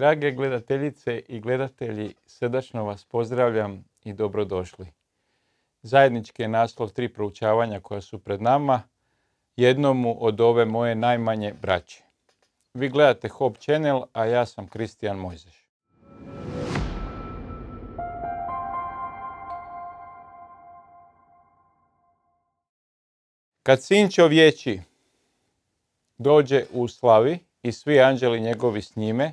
Drage gledateljice i gledatelji, srdačno vas pozdravljam i dobrodošli. Zajednički je naslov tri proučavanja koja su pred nama, jednomu od ove moje najmanje braće. Vi gledate Hope Channel, a ja sam Kristijan Mojzeš. Kad sin dođe u slavi i svi anđeli njegovi s njime,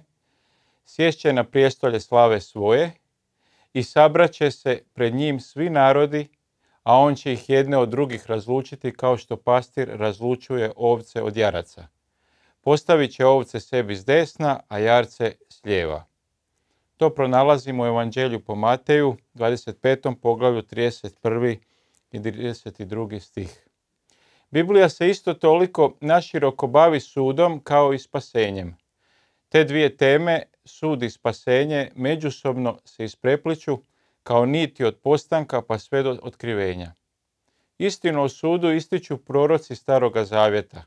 sješće na prijestolje slave svoje i sabraće se pred njim svi narodi, a on će ih jedne od drugih razlučiti kao što pastir razlučuje ovce od jaraca. Postavit će ovce sebi s desna, a jarce s lijeva. To pronalazimo u Evanđelju po Mateju, 25. poglavlju 31. i 32. stih. Biblija se isto toliko naširoko bavi sudom kao i spasenjem. Te dvije teme sud i spasenje međusobno se isprepliću kao niti od postanka pa sve do otkrivenja. Istinu o sudu ističu proroci Staroga Zavjeta,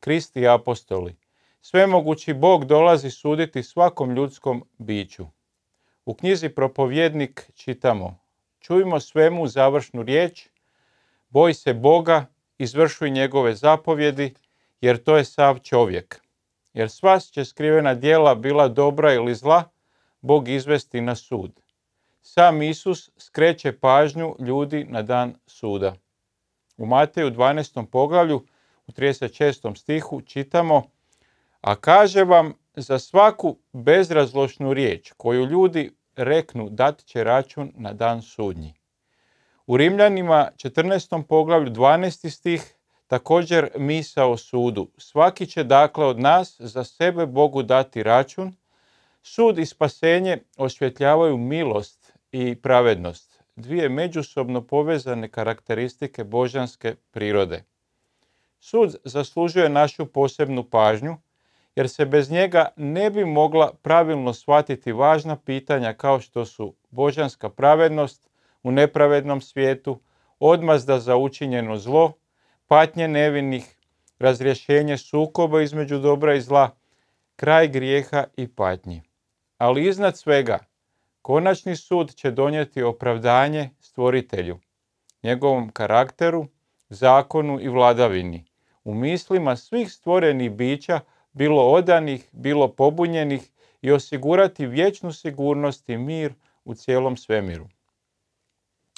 Kristi i apostoli. Svemogući Bog dolazi suditi svakom ljudskom biću. U knjizi Propovjednik čitamo Čujmo svemu završnu riječ, boj se Boga, izvršuj njegove zapovjedi, jer to je sav čovjek jer sva će skrivena dijela bila dobra ili zla, Bog izvesti na sud. Sam Isus skreće pažnju ljudi na dan suda. U Mateju 12. poglavlju u 36. stihu čitamo A kaže vam za svaku bezrazlošnu riječ koju ljudi reknu dat će račun na dan sudnji. U Rimljanima 14. poglavlju 12. stih Također misa o sudu. Svaki će dakle od nas za sebe Bogu dati račun. Sud i spasenje osvjetljavaju milost i pravednost. Dvije međusobno povezane karakteristike božanske prirode. Sud zaslužuje našu posebnu pažnju jer se bez njega ne bi mogla pravilno shvatiti važna pitanja kao što su božanska pravednost u nepravednom svijetu, odmazda za učinjeno zlo, patnje nevinih, razrješenje sukoba između dobra i zla, kraj grijeha i patnji. Ali iznad svega, konačni sud će donijeti opravdanje stvoritelju, njegovom karakteru, zakonu i vladavini, u mislima svih stvorenih bića, bilo odanih, bilo pobunjenih i osigurati vječnu sigurnost i mir u cijelom svemiru.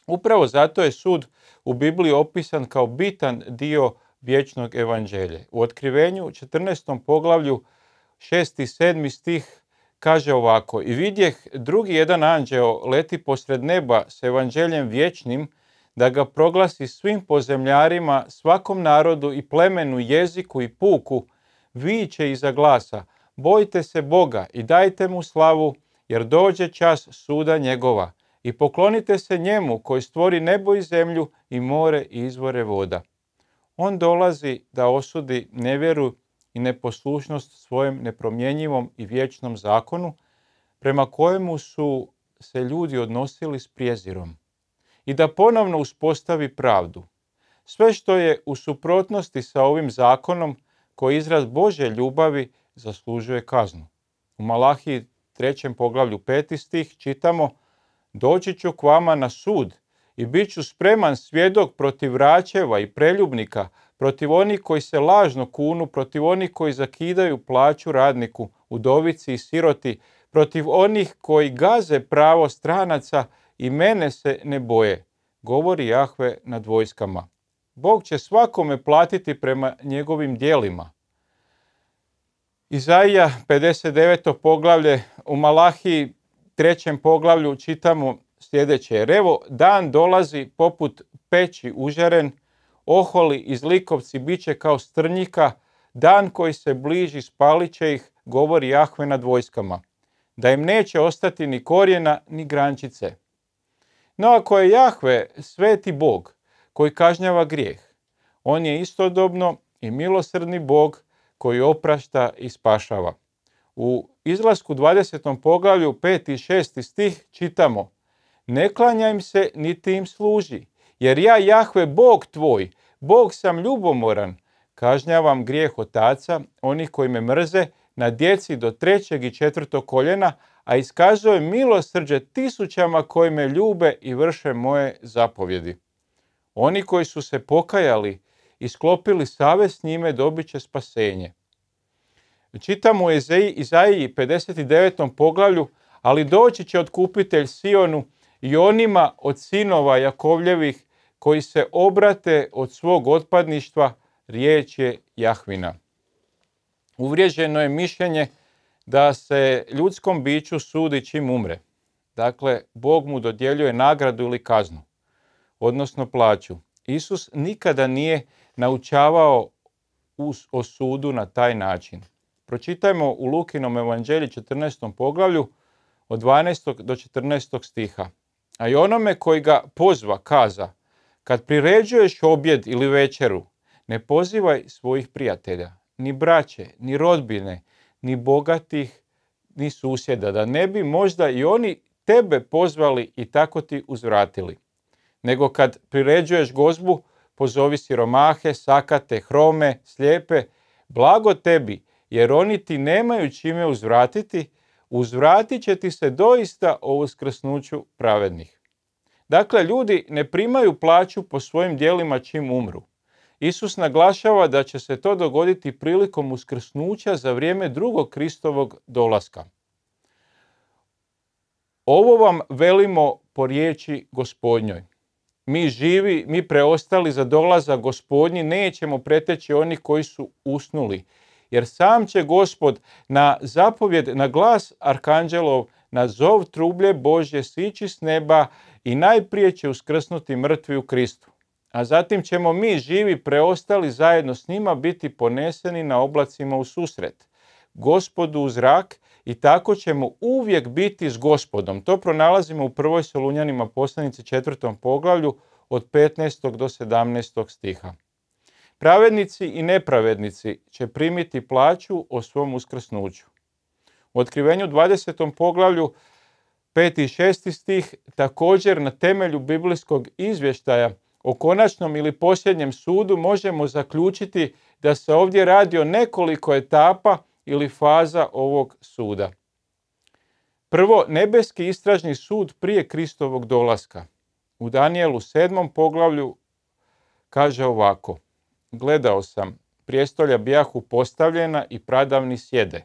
Upravo zato je sud u Bibliji opisan kao bitan dio vječnog Evanđelja. U otkrivenju 14. poglavlju 6. i 7. stih kaže ovako I vidjeh drugi jedan anđeo leti posred neba s evanđeljem vječnim da ga proglasi svim pozemljarima, svakom narodu i plemenu, jeziku i puku, viće iza glasa, bojte se Boga i dajte mu slavu, jer dođe čas suda njegova i poklonite se njemu koji stvori nebo i zemlju i more i izvore voda. On dolazi da osudi nevjeru i neposlušnost svojem nepromjenjivom i vječnom zakonu prema kojemu su se ljudi odnosili s prijezirom i da ponovno uspostavi pravdu. Sve što je u suprotnosti sa ovim zakonom koji izraz Bože ljubavi zaslužuje kaznu. U Malahiji 3. poglavlju 5. stih čitamo – Doći ću k vama na sud i bit ću spreman svjedok protiv vraćeva i preljubnika, protiv onih koji se lažno kunu, protiv onih koji zakidaju plaću radniku, udovici i siroti, protiv onih koji gaze pravo stranaca i mene se ne boje, govori Jahve nad vojskama. Bog će svakome platiti prema njegovim dijelima. Izaija 59. poglavlje u Malahiji trećem poglavlju čitamo sljedeće. revo evo dan dolazi poput peći užaren, oholi i zlikovci biće kao strnjika, dan koji se bliži spalit će ih, govori Jahve nad vojskama, da im neće ostati ni korijena ni grančice. No ako je Jahve sveti Bog koji kažnjava grijeh, on je istodobno i milosrdni Bog koji oprašta i spašava. U izlasku 20. poglavlju 5. i 6. stih čitamo Ne klanja im se niti im služi, jer ja Jahve Bog tvoj, Bog sam ljubomoran, kažnjavam grijeh otaca, onih koji me mrze, na djeci do trećeg i četvrtog koljena, a iskazuje milosrđe tisućama koji me ljube i vrše moje zapovjedi. Oni koji su se pokajali i sklopili savez s njime dobit će spasenje. Čitamo u Izaiji 59. poglavlju, ali doći će otkupitelj Sionu i onima od sinova Jakovljevih koji se obrate od svog otpadništva, riječ je Jahvina. Uvriježeno je mišljenje da se ljudskom biću sudi čim umre. Dakle, Bog mu dodjeljuje nagradu ili kaznu, odnosno plaću. Isus nikada nije naučavao o sudu na taj način. Pročitajmo u Lukinom evanđelji 14. poglavlju od 12. do 14. stiha. A i onome koji ga pozva kaza, kad priređuješ objed ili večeru, ne pozivaj svojih prijatelja, ni braće, ni rodbine, ni bogatih, ni susjeda, da ne bi možda i oni tebe pozvali i tako ti uzvratili. Nego kad priređuješ gozbu, pozovi siromahe, sakate, hrome, slijepe, blago tebi, jer oni ti nemaju čime uzvratiti, uzvratit će ti se doista o uskrsnuću pravednih. Dakle, ljudi ne primaju plaću po svojim dijelima čim umru. Isus naglašava da će se to dogoditi prilikom uskrsnuća za vrijeme drugog Kristovog dolaska. Ovo vam velimo po riječi gospodnjoj. Mi živi, mi preostali za dolaza gospodnji, nećemo preteći oni koji su usnuli jer sam će gospod na zapovjed, na glas Arkanđelov, na zov trublje Božje sići s neba i najprije će uskrsnuti mrtvi u Kristu. A zatim ćemo mi živi preostali zajedno s njima biti poneseni na oblacima u susret. Gospodu u zrak i tako ćemo uvijek biti s gospodom. To pronalazimo u prvoj Solunjanima poslanici četvrtom poglavlju od 15. do 17. stiha. Pravednici i nepravednici će primiti plaću o svom uskrsnuću. U otkrivenju 20. poglavlju 5. i 6. stih također na temelju biblijskog izvještaja o konačnom ili posljednjem sudu možemo zaključiti da se ovdje radi o nekoliko etapa ili faza ovog suda. Prvo, nebeski istražni sud prije Kristovog dolaska. U Danijelu 7. poglavlju kaže ovako – Gledao sam, prijestolja bijahu postavljena i pradavni sjede.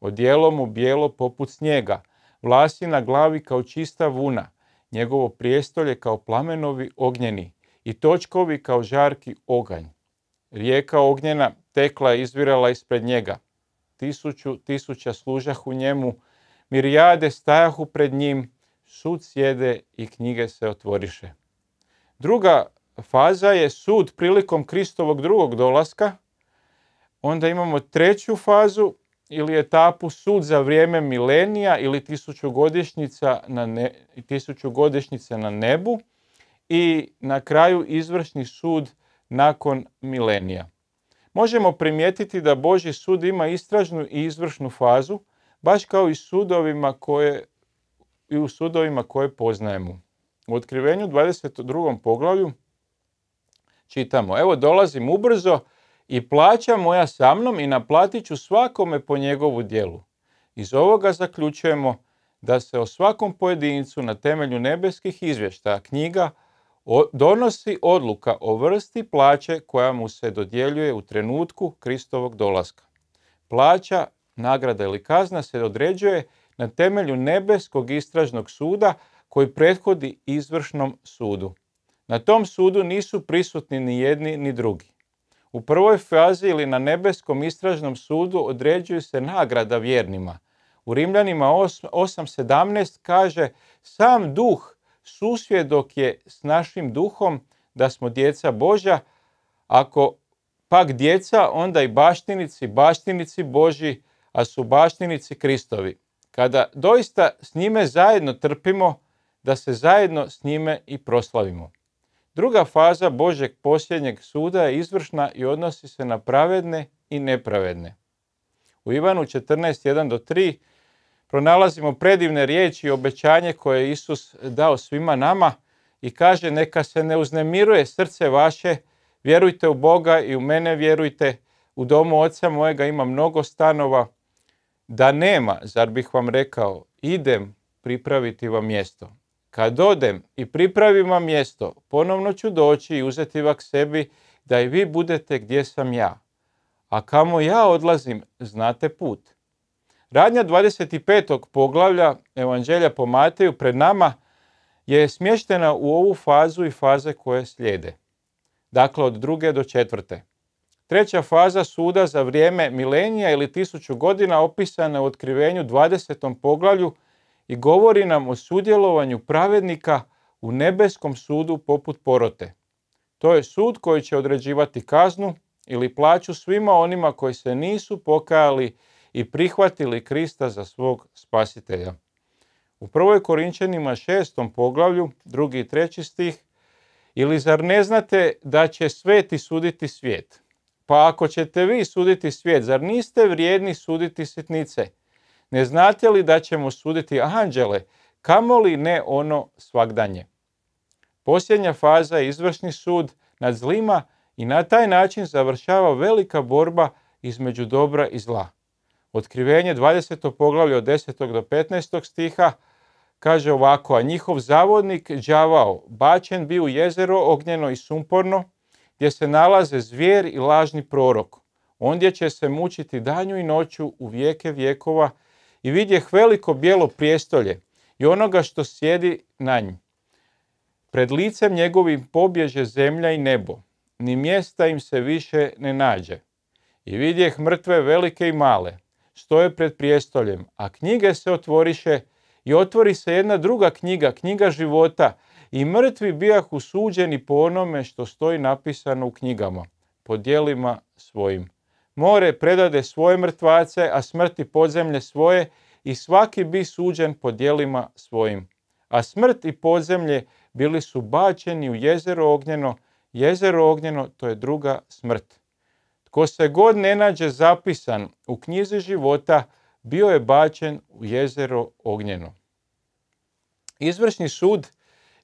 Odijelo mu bijelo poput snijega, vlasi na glavi kao čista vuna, njegovo prijestolje kao plamenovi ognjeni i točkovi kao žarki oganj. Rijeka ognjena tekla izvirala ispred njega. Tisuću tisuća u njemu, mirijade stajahu pred njim, sud sjede i knjige se otvoriše. Druga faza je sud prilikom Kristovog drugog dolaska. Onda imamo treću fazu ili etapu sud za vrijeme milenija ili tisućugodišnjica na, na nebu i na kraju izvršni sud nakon milenija. Možemo primijetiti da Boži sud ima istražnu i izvršnu fazu, baš kao i, sudovima koje, i u sudovima koje poznajemo. U otkrivenju 22. poglavlju čitamo. Evo dolazim ubrzo i plaća moja sa mnom i naplatit ću svakome po njegovu djelu. Iz ovoga zaključujemo da se o svakom pojedincu na temelju nebeskih izvještaja knjiga donosi odluka o vrsti plaće koja mu se dodjeljuje u trenutku Kristovog dolaska. Plaća, nagrada ili kazna se određuje na temelju nebeskog istražnog suda koji prethodi izvršnom sudu. Na tom sudu nisu prisutni ni jedni ni drugi. U prvoj fazi ili na nebeskom istražnom sudu određuju se nagrada vjernima. U Rimljanima 8.17 kaže sam duh susvjedok je s našim duhom da smo djeca Božja, ako pak djeca, onda i baštinici, baštinici Božji, a su baštinici Kristovi. Kada doista s njime zajedno trpimo, da se zajedno s njime i proslavimo. Druga faza Božeg posljednjeg suda je izvršna i odnosi se na pravedne i nepravedne. U Ivanu 14.1 do 3 pronalazimo predivne riječi i obećanje koje je Isus dao svima nama i kaže neka se ne uznemiruje srce vaše, vjerujte u Boga i u mene vjerujte, u domu oca mojega ima mnogo stanova, da nema, zar bih vam rekao, idem pripraviti vam mjesto. Kad odem i pripravim vam mjesto, ponovno ću doći i uzeti vak sebi da i vi budete gdje sam ja. A kamo ja odlazim, znate put. Radnja 25. poglavlja Evanđelja po Mateju pred nama je smještena u ovu fazu i faze koje slijede. Dakle, od druge do četvrte. Treća faza suda za vrijeme milenija ili tisuću godina opisana u otkrivenju 20. poglavlju i govori nam o sudjelovanju pravednika u nebeskom sudu poput porote. To je sud koji će određivati kaznu ili plaću svima onima koji se nisu pokajali i prihvatili Krista za svog spasitelja. U prvoj Korinčanima 6. poglavlju, drugi i treći stih, ili zar ne znate da će sveti suditi svijet? Pa ako ćete vi suditi svijet, zar niste vrijedni suditi sitnice? Ne znate li da ćemo suditi anđele, li ne ono svagdanje. Posljednja faza je izvršni sud nad zlima i na taj način završava velika borba između dobra i zla. Otkrivenje 20. poglavlja od 10. do 15. stiha kaže ovako, a njihov zavodnik đavao bačen bi u jezero ognjeno i sumporno, gdje se nalaze zvijer i lažni prorok. Ondje će se mučiti danju i noću u vijeke vijekova i vidjeh veliko bijelo prijestolje i onoga što sjedi na njim. Pred licem njegovim pobježe zemlja i nebo, ni mjesta im se više ne nađe. I vidjeh mrtve velike i male, stoje pred prijestoljem, a knjige se otvoriše i otvori se jedna druga knjiga, knjiga života, i mrtvi bijah usuđeni po onome što stoji napisano u knjigama, po dijelima svojim more predade svoje mrtvace, a smrti podzemlje svoje i svaki bi suđen po dijelima svojim. A smrt i podzemlje bili su bačeni u jezero ognjeno, jezero ognjeno to je druga smrt. Tko se god ne nađe zapisan u knjizi života, bio je bačen u jezero ognjeno. Izvršni sud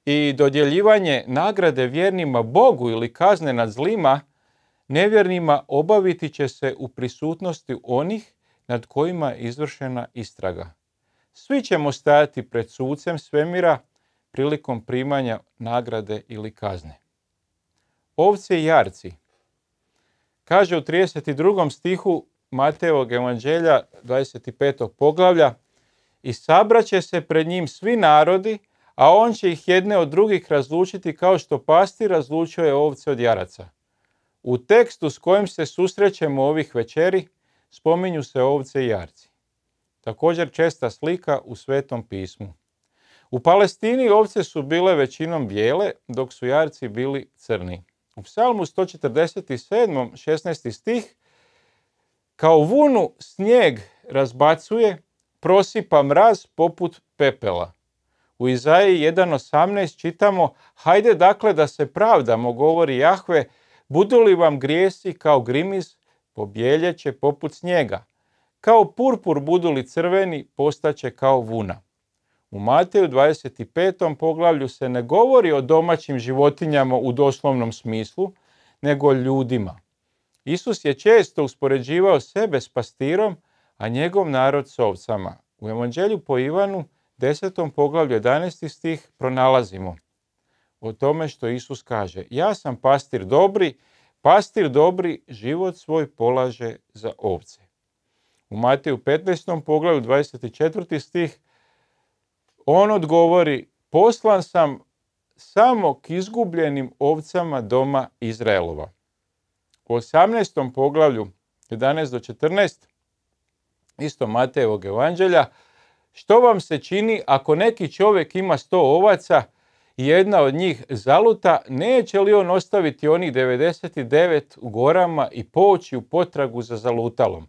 i dodjeljivanje nagrade vjernima Bogu ili kazne nad zlima – Nevjernima obaviti će se u prisutnosti onih nad kojima je izvršena istraga. Svi ćemo stajati pred sucem svemira prilikom primanja nagrade ili kazne. Ovce i jarci. Kaže u 32. stihu Mateovog evanđelja 25. poglavlja i sabraće se pred njim svi narodi, a on će ih jedne od drugih razlučiti kao što pasti razlučuje ovce od jaraca. U tekstu s kojim se susrećemo ovih večeri spominju se ovce i jarci. Također česta slika u Svetom pismu. U Palestini ovce su bile većinom bijele, dok su jarci bili crni. U psalmu 147. 16. stih kao vunu snijeg razbacuje, prosipa mraz poput pepela. U Izaiji 1.18 čitamo, hajde dakle da se pravdamo, govori Jahve, Budu li vam grijesi kao grimis, će poput snijega. Kao purpur budu li crveni, postaće kao vuna. U Mateju 25. poglavlju se ne govori o domaćim životinjama u doslovnom smislu, nego ljudima. Isus je često uspoređivao sebe s pastirom, a njegov narod s ovcama. U Evanđelju po Ivanu 10. poglavlju 11. stih pronalazimo – o tome što Isus kaže. Ja sam pastir dobri, pastir dobri život svoj polaže za ovce. U Mateju 15. poglavlju 24. stih on odgovori poslan sam samo k izgubljenim ovcama doma Izraelova. U 18. poglavlju 11 do 14 isto Matejevog evanđelja što vam se čini ako neki čovjek ima sto ovaca jedna od njih zaluta, neće li on ostaviti onih 99 u gorama i poći u potragu za zalutalom?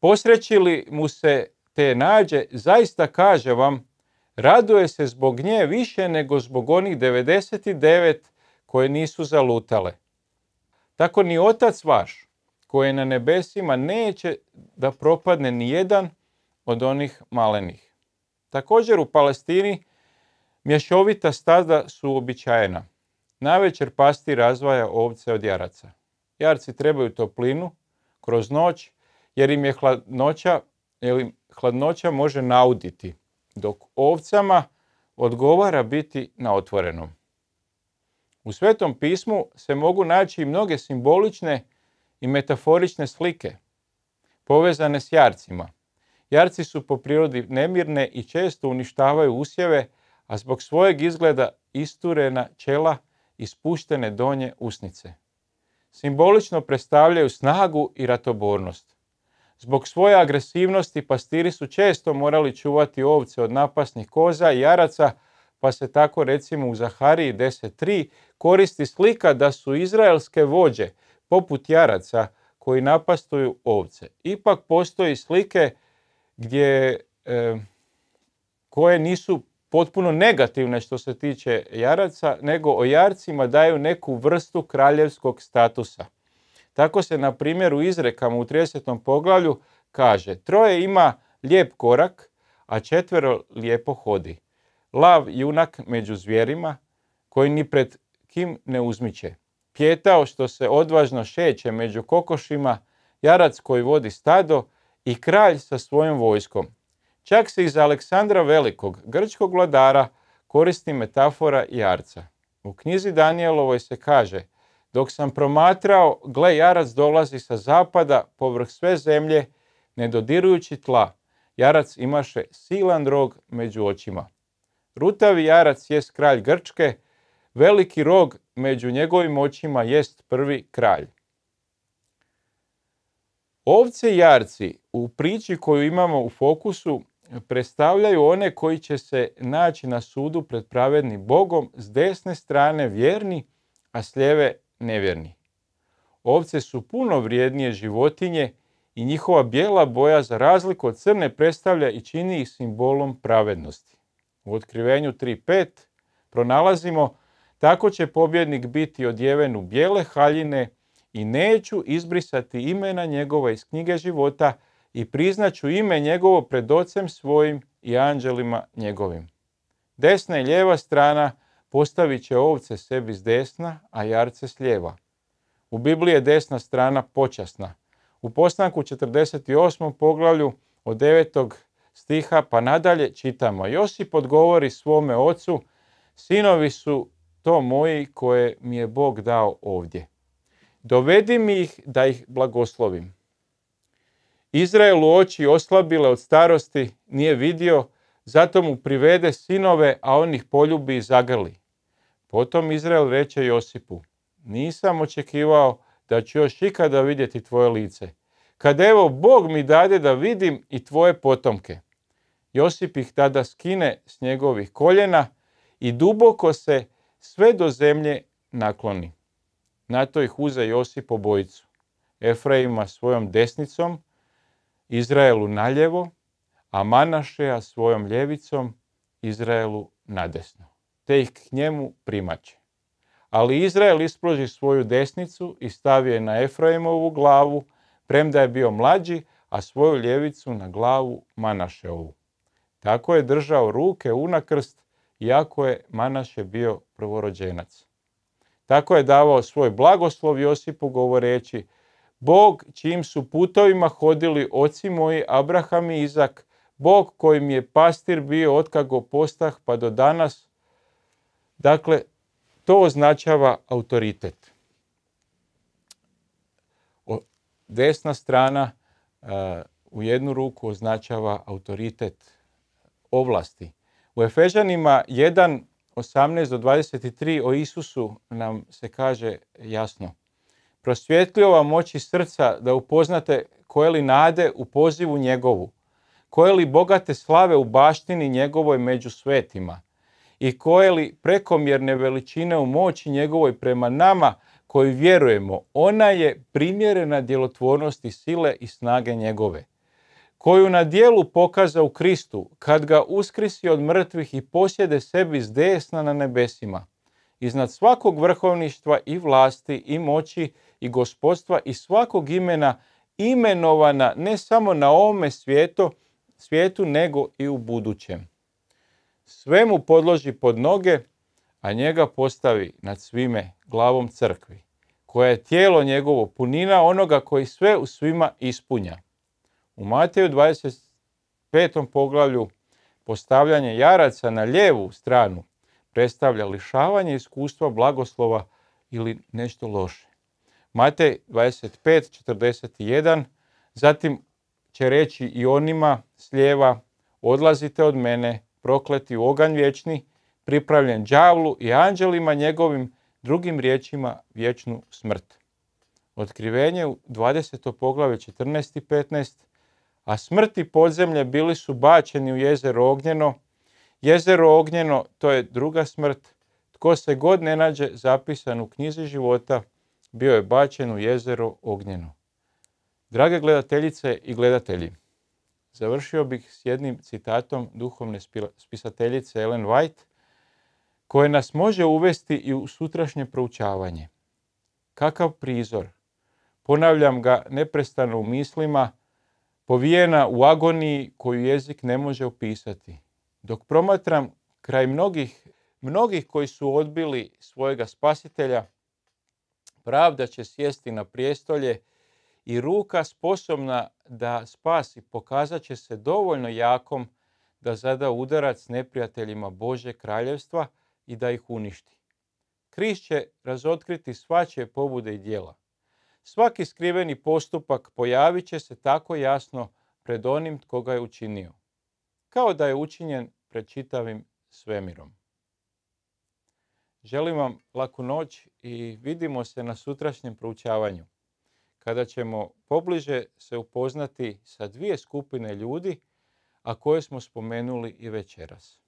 Posreći li mu se te nađe, zaista kaže vam, raduje se zbog nje više nego zbog onih 99 koje nisu zalutale. Tako ni otac vaš, koji je na nebesima, neće da propadne ni jedan od onih malenih. Također u Palestini Mješovita stada su uobičajena. Navečer pasti razvaja ovce od jaraca. Jarci trebaju toplinu kroz noć jer im je hladnoća, jer im hladnoća može nauditi, dok ovcama odgovara biti na otvorenom. U Svetom pismu se mogu naći i mnoge simbolične i metaforične slike povezane s jarcima. Jarci su po prirodi nemirne i često uništavaju usjeve a zbog svojeg izgleda isturena čela i spuštene donje usnice. Simbolično predstavljaju snagu i ratobornost. Zbog svoje agresivnosti pastiri su često morali čuvati ovce od napasnih koza i jaraca, pa se tako recimo u Zahariji 10.3 koristi slika da su izraelske vođe, poput jaraca, koji napastuju ovce. Ipak postoji slike gdje, eh, koje nisu potpuno negativne što se tiče jaraca, nego o jarcima daju neku vrstu kraljevskog statusa. Tako se na primjer u izrekama u 30. poglavlju kaže troje ima lijep korak, a četvero lijepo hodi. Lav junak među zvjerima koji ni pred kim ne uzmiće. Pjetao što se odvažno šeće među kokošima, jarac koji vodi stado i kralj sa svojom vojskom. Čak se iz Aleksandra Velikog, grčkog vladara, koristi metafora jarca. U knjizi Danijelovoj se kaže dok sam promatrao, gle jarac dolazi sa zapada povrh sve zemlje, ne dodirujući tla. Jarac imaše silan rog među očima. Rutavi jarac jest kralj Grčke, veliki rog među njegovim očima jest prvi kralj. Ovce i jarci u priči koju imamo u fokusu predstavljaju one koji će se naći na sudu pred pravednim Bogom, s desne strane vjerni, a s lijeve nevjerni. Ovce su puno vrijednije životinje i njihova bijela boja za razliku od crne predstavlja i čini ih simbolom pravednosti. U otkrivenju 3.5 pronalazimo tako će pobjednik biti odjeven u bijele haljine i neću izbrisati imena njegova iz knjige života, i priznaću ime njegovo pred ocem svojim i anđelima njegovim. Desna i lijeva strana postavit će ovce sebi s desna, a jarce s lijeva. U Bibliji je desna strana počasna. U postanku 48. poglavlju od 9. stiha pa nadalje čitamo. Josip odgovori svome ocu, sinovi su to moji koje mi je Bog dao ovdje. Dovedi mi ih da ih blagoslovim u oči oslabile od starosti nije vidio, zato mu privede sinove, a on ih poljubi i zagrli. Potom Izrael reče Josipu, nisam očekivao da ću još ikada vidjeti tvoje lice. Kad evo Bog mi dade da vidim i tvoje potomke. Josip ih tada skine s njegovih koljena i duboko se sve do zemlje nakloni. Na to ih uze Josip obojicu. Efraima svojom desnicom, Izraelu naljevo, a Manašeja svojom ljevicom Izraelu nadesno, te ih k njemu primaće. Ali Izrael isploži svoju desnicu i stavi je na Efraimovu glavu, premda je bio mlađi, a svoju ljevicu na glavu Manašeovu. Tako je držao ruke unakrst, iako je Manaše bio prvorođenac. Tako je davao svoj blagoslov Josipu govoreći, Bog čijim su putovima hodili oci moji Abraham i Izak, Bog kojim je pastir bio otkako postah pa do danas. Dakle, to označava autoritet. Desna strana u jednu ruku označava autoritet ovlasti. U Efežanima 118 do 23 o Isusu nam se kaže jasno. Prosvjetljivo vam oči srca da upoznate koje li nade u pozivu njegovu, koje li bogate slave u baštini njegovoj među svetima i koje li prekomjerne veličine u moći njegovoj prema nama koji vjerujemo, ona je primjerena djelotvornosti sile i snage njegove, koju na dijelu pokaza u Kristu kad ga uskrisi od mrtvih i posjede sebi s desna na nebesima iznad svakog vrhovništva i vlasti i moći i gospodstva i svakog imena imenovana ne samo na ovome svijetu, svijetu nego i u budućem. Sve mu podloži pod noge, a njega postavi nad svime glavom crkvi, koja je tijelo njegovo punina onoga koji sve u svima ispunja. U Mateju 25. poglavlju postavljanje jaraca na lijevu stranu predstavlja lišavanje iskustva, blagoslova ili nešto loše. Matej 25, 41, zatim će reći i onima slijeva, odlazite od mene, prokleti u oganj vječni, pripravljen đavlu i anđelima njegovim, drugim riječima vječnu smrt. Otkrivenje u 20. poglave 14. i 15. A smrti podzemlje bili su bačeni u jezero ognjeno, Jezero ognjeno, to je druga smrt. Tko se god ne nađe zapisan u knjizi života, bio je bačen u jezero ognjeno. Drage gledateljice i gledatelji, završio bih s jednim citatom duhovne spisateljice Ellen White, koje nas može uvesti i u sutrašnje proučavanje. Kakav prizor, ponavljam ga neprestano u mislima, povijena u agoniji koju jezik ne može opisati – dok promatram kraj mnogih, mnogih koji su odbili svojega spasitelja, pravda će sjesti na prijestolje i ruka sposobna da spasi pokazat će se dovoljno jakom da zada udarac neprijateljima Bože kraljevstva i da ih uništi. Križ će razotkriti svačije pobude i dijela. Svaki skriveni postupak pojavit će se tako jasno pred onim tko ga je učinio. Kao da je učinjen pred čitavim svemirom. Želim vam laku noć i vidimo se na sutrašnjem proučavanju, kada ćemo pobliže se upoznati sa dvije skupine ljudi, a koje smo spomenuli i večeras.